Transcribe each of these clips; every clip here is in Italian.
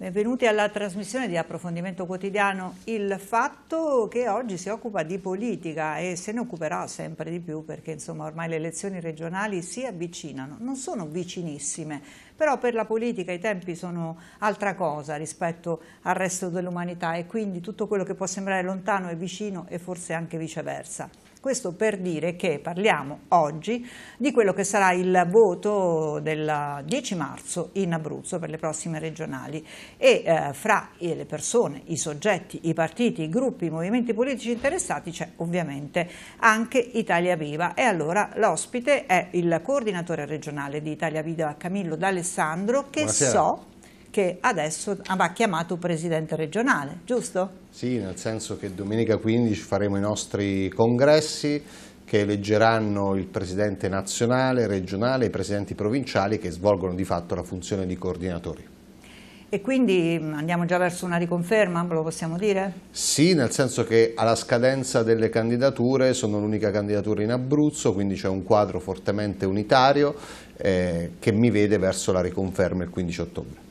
Benvenuti alla trasmissione di approfondimento quotidiano Il Fatto che oggi si occupa di politica e se ne occuperà sempre di più perché insomma ormai le elezioni regionali si avvicinano, non sono vicinissime, però per la politica i tempi sono altra cosa rispetto al resto dell'umanità e quindi tutto quello che può sembrare lontano è vicino e forse anche viceversa. Questo per dire che parliamo oggi di quello che sarà il voto del 10 marzo in Abruzzo per le prossime regionali e eh, fra le persone, i soggetti, i partiti, i gruppi, i movimenti politici interessati c'è ovviamente anche Italia Viva e allora l'ospite è il coordinatore regionale di Italia Viva Camillo D'Alessandro che Buonasera. so che adesso va chiamato presidente regionale, giusto? Sì, nel senso che domenica 15 faremo i nostri congressi che eleggeranno il presidente nazionale, regionale e i presidenti provinciali che svolgono di fatto la funzione di coordinatori. E quindi mm, andiamo già verso una riconferma, lo possiamo dire? Sì, nel senso che alla scadenza delle candidature sono l'unica candidatura in Abruzzo, quindi c'è un quadro fortemente unitario eh, che mi vede verso la riconferma il 15 ottobre.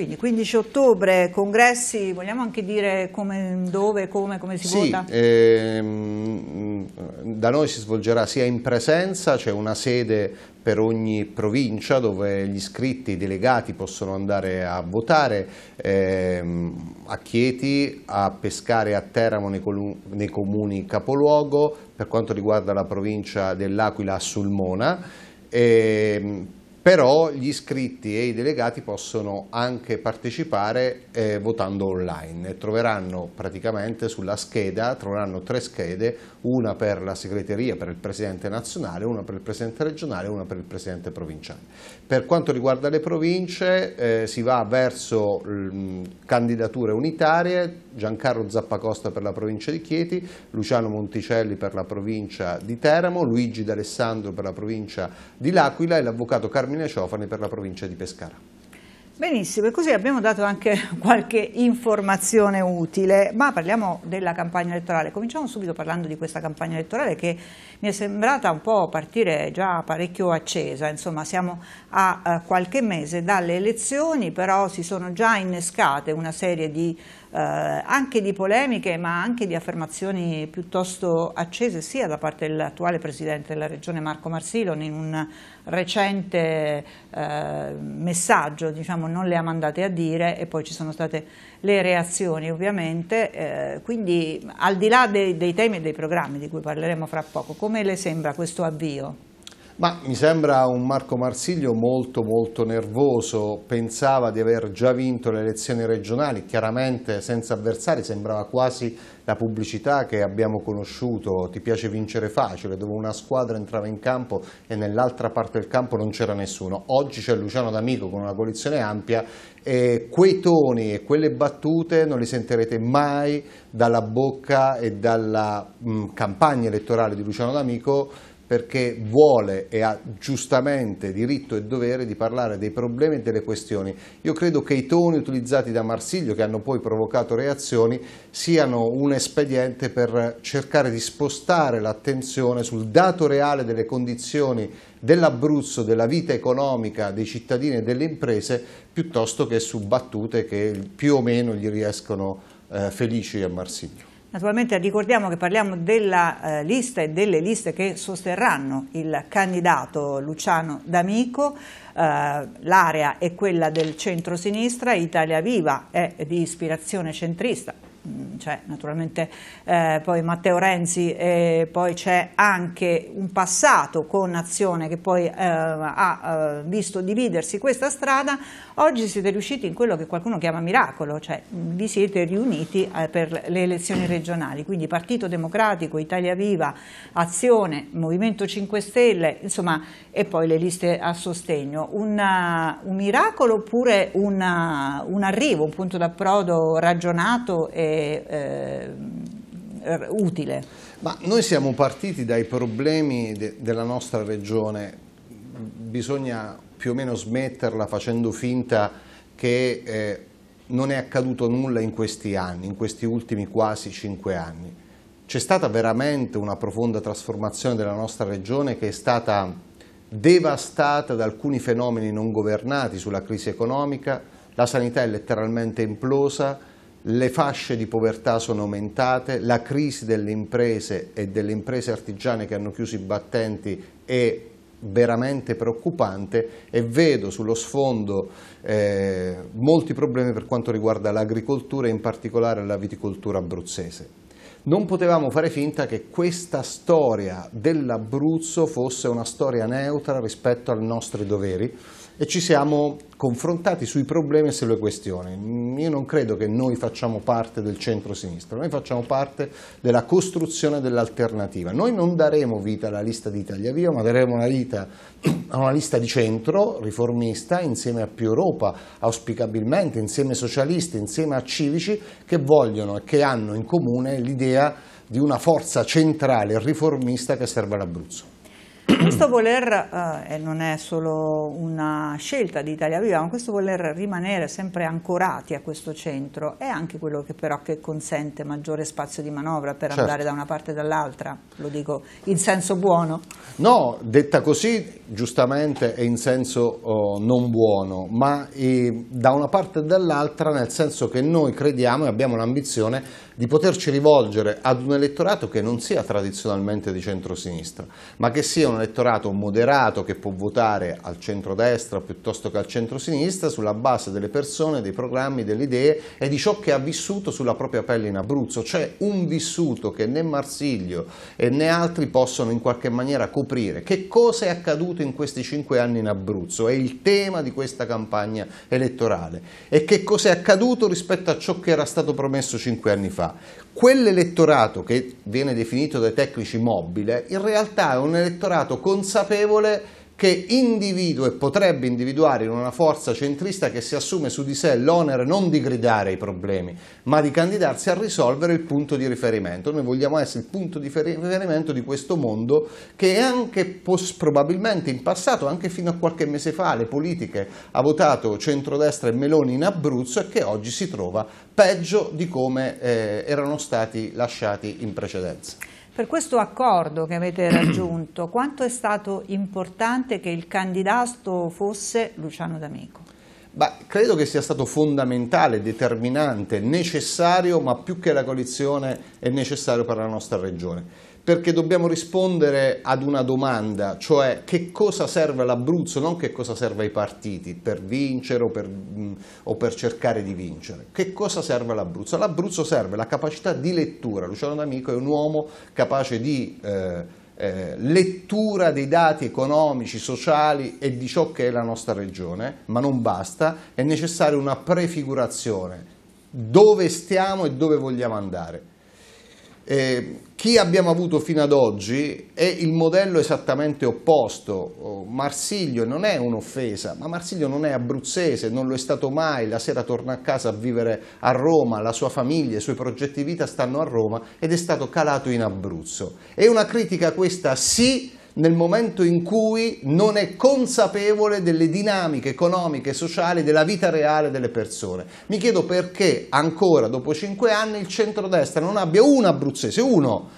Quindi 15 ottobre, congressi, vogliamo anche dire come, dove, come, come si sì, vota? Ehm, da noi si svolgerà sia in presenza, c'è cioè una sede per ogni provincia dove gli iscritti, i delegati possono andare a votare ehm, a Chieti, a Pescare, a Teramo nei, nei comuni capoluogo, per quanto riguarda la provincia dell'Aquila a Sulmona. Ehm, però gli iscritti e i delegati possono anche partecipare eh, votando online. Troveranno praticamente sulla scheda, troveranno tre schede, una per la segreteria, per il presidente nazionale, una per il presidente regionale e una per il presidente provinciale. Per quanto riguarda le province eh, si va verso mh, mm, candidature unitarie, Giancarlo Zappacosta per la provincia di Chieti, Luciano Monticelli per la provincia di Teramo, Luigi D'Alessandro per la provincia di L'Aquila e l'avvocato Carmelo Carmine Ciofani per la provincia di Pescara. Benissimo, e così abbiamo dato anche qualche informazione utile, ma parliamo della campagna elettorale. Cominciamo subito parlando di questa campagna elettorale che mi è sembrata un po' partire già parecchio accesa, insomma siamo a eh, qualche mese dalle elezioni, però si sono già innescate una serie di eh, anche di polemiche ma anche di affermazioni piuttosto accese sia da parte dell'attuale Presidente della Regione Marco Marsilon in un recente eh, messaggio, diciamo non le ha mandate a dire e poi ci sono state le reazioni ovviamente, eh, quindi al di là dei, dei temi e dei programmi di cui parleremo fra poco, come le sembra questo avvio? Ma mi sembra un Marco Marsiglio molto molto nervoso, pensava di aver già vinto le elezioni regionali, chiaramente senza avversari, sembrava quasi la pubblicità che abbiamo conosciuto, ti piace vincere facile, dove una squadra entrava in campo e nell'altra parte del campo non c'era nessuno. Oggi c'è Luciano D'Amico con una coalizione ampia e quei toni e quelle battute non li sentirete mai dalla bocca e dalla mh, mm, campagna elettorale di Luciano D'Amico perché vuole e ha giustamente diritto e dovere di parlare dei problemi e delle questioni. Io credo che i toni utilizzati da Marsiglio, che hanno poi provocato reazioni, siano un espediente per cercare di spostare l'attenzione sul dato reale delle condizioni dell'Abruzzo, della vita economica dei cittadini e delle imprese, piuttosto che su battute che più o meno gli riescono eh, felici a Marsiglio. Naturalmente ricordiamo che parliamo della eh, lista e delle liste che sosterranno il candidato Luciano D'Amico, eh, l'area è quella del centro-sinistra, Italia Viva è di ispirazione centrista, Mm, cioè, naturalmente eh, poi Matteo Renzi, e poi c'è anche un passato con Azione che poi eh, ha eh, visto dividersi questa strada, oggi siete riusciti in quello che qualcuno chiama miracolo, cioè mm, vi siete riuniti eh, per le elezioni regionali, quindi Partito Democratico, Italia Viva, Azione, Movimento 5 Stelle, insomma, e poi le liste a sostegno. Una, eh, un miracolo oppure una, un arrivo, un punto d'approdo ragionato e eh, utile. Ma noi siamo partiti dai problemi de della nostra regione, bisogna più o meno smetterla facendo finta che eh, non è accaduto nulla in questi anni, in questi ultimi quasi cinque anni. C'è stata veramente una profonda trasformazione della nostra regione che è stata devastata da alcuni fenomeni non governati sulla crisi economica, la sanità è letteralmente implosa, le fasce di povertà sono aumentate, la crisi delle imprese e delle imprese artigiane che hanno chiuso i battenti è veramente preoccupante e vedo sullo sfondo eh, molti problemi per quanto riguarda l'agricoltura e in particolare la viticoltura abruzzese. Non potevamo fare finta che questa storia dell'Abruzzo fosse una storia neutra rispetto ai nostri doveri, e ci siamo confrontati sui problemi e sulle questioni. Io non credo che noi facciamo parte del centro-sinistra, noi facciamo parte della costruzione dell'alternativa. Noi non daremo vita alla lista di Italia Viva, ma daremo una vita a una lista di centro riformista insieme a più Europa, auspicabilmente insieme ai socialisti, insieme a civici che vogliono e che hanno in comune l'idea di una forza centrale riformista che serve all'Abruzzo questo voler, eh, non è solo una scelta di Italia Viva, ma questo voler rimanere sempre ancorati a questo centro è anche quello che però che consente maggiore spazio di manovra per certo. andare da una parte e dall'altra, lo dico in senso buono. No, detta così giustamente è in senso oh, non buono, ma eh, da una parte e dall'altra nel senso che noi crediamo e abbiamo l'ambizione di poterci rivolgere ad un elettorato che non sia tradizionalmente di centrosinistra, ma che sia un elettorato moderato che può votare al centrodestra piuttosto che al centrosinistra sulla base delle persone, dei programmi, delle idee e di ciò che ha vissuto sulla propria pelle in Abruzzo, cioè un vissuto che né Marsiglio né altri possono in qualche maniera coprire. Che cosa è accaduto in questi cinque anni in Abruzzo? È il tema di questa campagna elettorale. E che cosa è accaduto rispetto a ciò che era stato promesso cinque anni fa? Quell'elettorato che viene definito dai tecnici mobile in realtà è un elettorato consapevole che individua e potrebbe individuare in una forza centrista che si assume su di sé l'onere non di gridare i problemi, ma di candidarsi a risolvere il punto di riferimento. Noi vogliamo essere il punto di riferimento di questo mondo che anche probabilmente in passato, anche fino a qualche mese fa, le politiche ha votato centrodestra e Meloni in Abruzzo e che oggi si trova peggio di come eh, erano stati lasciati in precedenza. Per questo accordo che avete raggiunto, quanto è stato importante che il candidato fosse Luciano D'Amico? Beh, credo che sia stato fondamentale, determinante, necessario, ma più che la coalizione è necessario per la nostra regione perché dobbiamo rispondere ad una domanda, cioè che cosa serve all'Abruzzo, non che cosa serve ai partiti per vincere o per, o per cercare di vincere. Che cosa serve all'Abruzzo? All'Abruzzo serve la capacità di lettura. Luciano D'Amico è un uomo capace di eh, eh, lettura dei dati economici, sociali e di ciò che è la nostra regione, ma non basta, è necessaria una prefigurazione dove stiamo e dove vogliamo andare. Eh, chi abbiamo avuto fino ad oggi è il modello esattamente opposto. Marsiglio non è un'offesa, ma Marsiglio non è abruzzese, non lo è stato mai, la sera torna a casa a vivere a Roma, la sua famiglia, i suoi progetti di vita stanno a Roma ed è stato calato in Abruzzo. È una critica questa sì nel momento in cui non è consapevole delle dinamiche economiche e sociali della vita reale delle persone. Mi chiedo perché ancora dopo cinque anni il centrodestra non abbia un abruzzese, uno,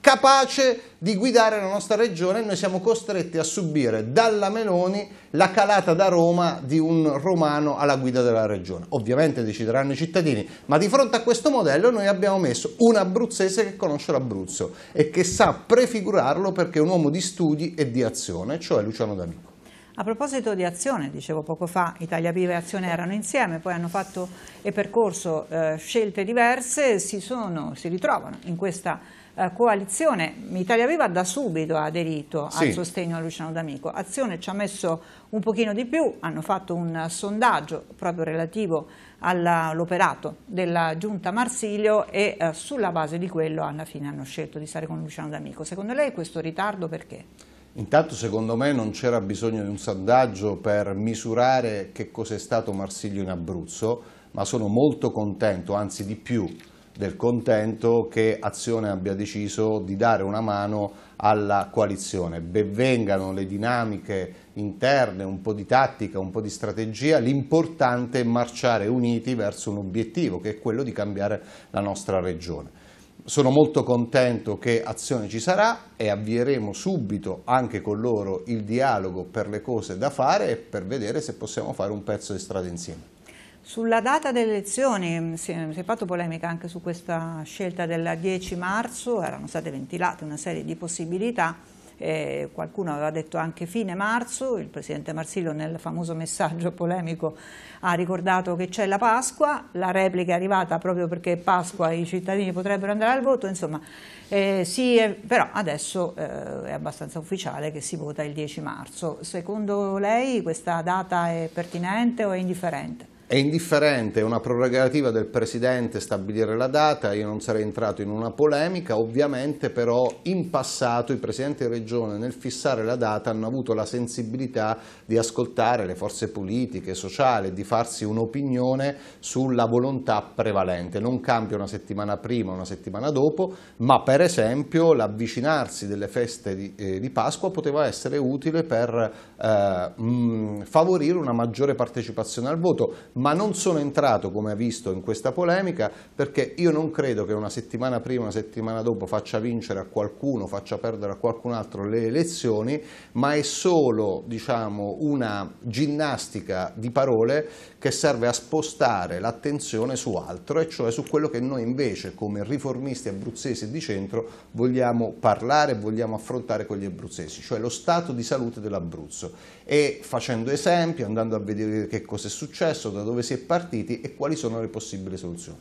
capace di guidare la nostra regione, noi siamo costretti a subire dalla Meloni la calata da Roma di un romano alla guida della regione. Ovviamente decideranno i cittadini, ma di fronte a questo modello noi abbiamo messo un abruzzese che conosce l'Abruzzo e che sa prefigurarlo perché è un uomo di studi e di azione, cioè Luciano D'Amico. A proposito di Azione, dicevo poco fa, Italia Viva e Azione erano insieme, poi hanno fatto e percorso eh, scelte diverse, si, sono, si ritrovano in questa eh, coalizione. Italia Viva da subito ha aderito sì. al sostegno a Luciano D'Amico, Azione ci ha messo un pochino di più, hanno fatto un sondaggio proprio relativo all'operato della giunta Marsilio e eh, sulla base di quello alla fine hanno scelto di stare con Luciano D'Amico. Secondo lei questo ritardo perché? Intanto secondo me non c'era bisogno di un sondaggio per misurare che cos'è stato Marsiglio in Abruzzo, ma sono molto contento, anzi di più del contento che Azione abbia deciso di dare una mano alla coalizione. Benvengano le dinamiche interne, un po' di tattica, un po' di strategia, l'importante è marciare uniti verso un obiettivo che è quello di cambiare la nostra regione sono molto contento che Azione ci sarà e avvieremo subito anche con loro il dialogo per le cose da fare e per vedere se possiamo fare un pezzo di strada insieme. Sulla data delle elezioni mm, si è fatto polemica anche su questa scelta del 10 marzo, erano state ventilate una serie di possibilità eh, qualcuno aveva detto anche fine marzo, il Presidente Marsillo nel famoso messaggio polemico ha ricordato che c'è la Pasqua, la replica è arrivata proprio perché Pasqua i cittadini potrebbero andare al voto, insomma, eh, sì, è, eh, però adesso eh, è abbastanza ufficiale che si vota il 10 marzo. Secondo lei questa data è pertinente o è indifferente? È indifferente, è una prerogativa del Presidente stabilire la data, io non sarei entrato in una polemica, ovviamente però in passato i Presidenti di Regione nel fissare la data hanno avuto la sensibilità di ascoltare le forze politiche, sociali, di farsi un'opinione sulla volontà prevalente, non cambia una settimana prima, una settimana dopo, ma per esempio l'avvicinarsi delle feste di, eh, di, Pasqua poteva essere utile per eh, mh, mm, favorire una maggiore partecipazione al voto, ma non sono entrato, come ha visto, in questa polemica perché io non credo che una settimana prima, una settimana dopo faccia vincere a qualcuno, faccia perdere a qualcun altro le elezioni, ma è solo diciamo, una ginnastica di parole che serve a spostare l'attenzione su altro, e cioè su quello che noi invece come riformisti abruzzesi di centro vogliamo parlare, vogliamo affrontare con gli abruzzesi, cioè lo stato di salute dell'Abruzzo. E facendo esempi, andando a vedere che cosa è successo, da dove si è partiti e quali sono le possibili soluzioni.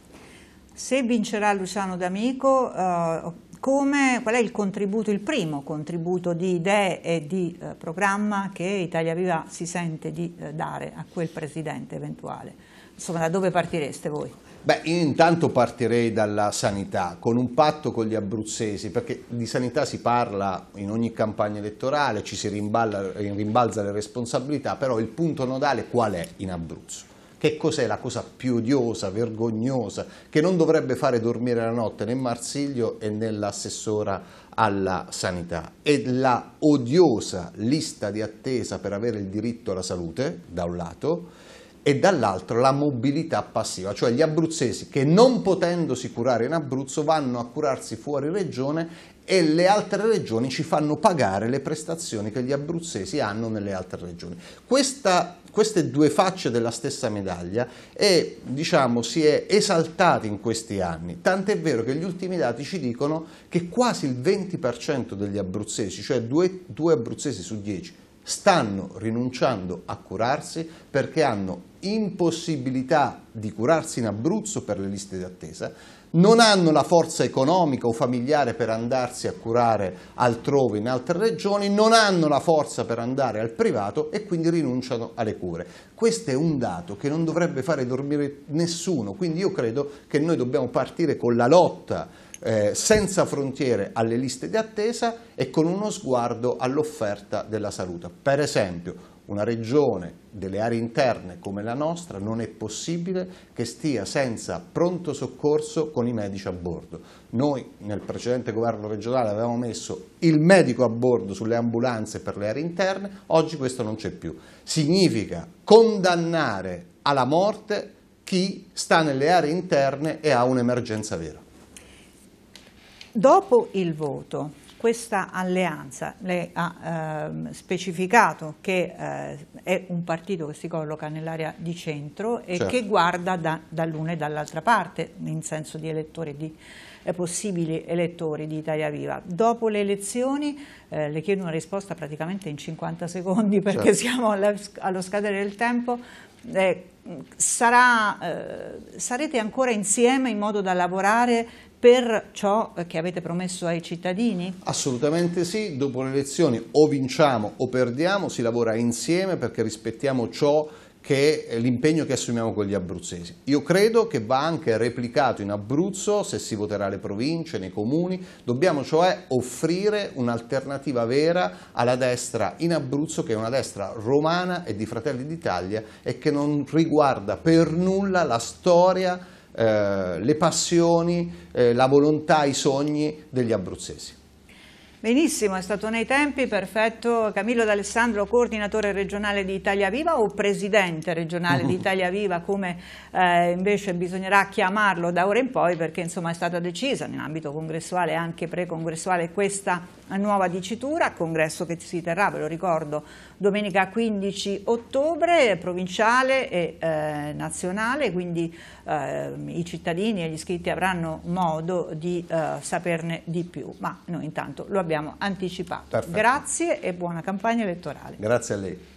Se vincerà Luciano D'Amico, eh, qual è il contributo, il primo contributo di idee e di eh, programma che Italia Viva si sente di eh, dare a quel presidente eventuale? Insomma, da dove partireste voi? Beh, io intanto partirei dalla sanità, con un patto con gli abruzzesi, perché di sanità si parla in ogni campagna elettorale, ci si rimballa, rimbalza le responsabilità, però il punto nodale qual è in Abruzzo? Che cos'è la cosa più odiosa, vergognosa, che non dovrebbe fare dormire la notte né Marsiglio e né l'assessora alla sanità? È la odiosa lista di attesa per avere il diritto alla salute, da un lato, e dall'altro la mobilità passiva, cioè gli abruzzesi che non potendosi curare in Abruzzo vanno a curarsi fuori regione e le altre regioni ci fanno pagare le prestazioni che gli abruzzesi hanno nelle altre regioni. Questa, queste due facce della stessa medaglia è, diciamo, si è esaltata in questi anni, tant'è vero che gli ultimi dati ci dicono che quasi il 20% degli abruzzesi, cioè due, due abruzzesi su 10, stanno rinunciando a curarsi perché hanno impossibilità di curarsi in Abruzzo per le liste d'attesa, non hanno la forza economica o familiare per andarsi a curare altrove in altre regioni, non hanno la forza per andare al privato e quindi rinunciano alle cure. Questo è un dato che non dovrebbe fare dormire nessuno, quindi io credo che noi dobbiamo partire con la lotta eh, senza frontiere alle liste di attesa e con uno sguardo all'offerta della salute. Per esempio, una regione delle aree interne come la nostra non è possibile che stia senza pronto soccorso con i medici a bordo. Noi nel precedente governo regionale avevamo messo il medico a bordo sulle ambulanze per le aree interne, oggi questo non c'è più. Significa condannare alla morte chi sta nelle aree interne e ha un'emergenza vera. Dopo il voto, questa alleanza, lei ha eh, specificato che eh, è un partito che si colloca nell'area di centro e certo. che guarda da, dall'una e dall'altra parte, in senso di elettori di eh, possibili elettori di Italia Viva. Dopo le elezioni eh, le chiedo una risposta praticamente in 50 secondi perché certo. siamo alla, allo scadere del tempo. Eh, sarà, sarete ancora insieme in modo da lavorare per ciò che avete promesso ai cittadini? Assolutamente sì, dopo le elezioni o vinciamo o perdiamo, si lavora insieme perché rispettiamo ciò che è l'impegno che assumiamo con gli abruzzesi. Io credo che va anche replicato in Abruzzo se si voterà le province, nei comuni, dobbiamo cioè offrire un'alternativa vera alla destra in Abruzzo che è una destra romana e di Fratelli d'Italia e che non riguarda per nulla la storia eh, le passioni, eh, la volontà, i sogni degli abruzzesi. Benissimo, è stato nei tempi, perfetto. Camillo D'Alessandro, coordinatore regionale di Italia Viva o presidente regionale di Italia Viva, come eh, invece bisognerà chiamarlo da ora in poi perché insomma è stata decisa in ambito congressuale e anche pre-congressuale questa nuova dicitura, congresso che si terrà, ve lo ricordo, domenica 15 ottobre, provinciale e eh, nazionale, quindi eh, i cittadini e gli iscritti avranno modo di eh, saperne di più, ma noi intanto lo abbiamo abbiamo anticipato. Perfetto. Grazie e buona campagna elettorale. Grazie a lei.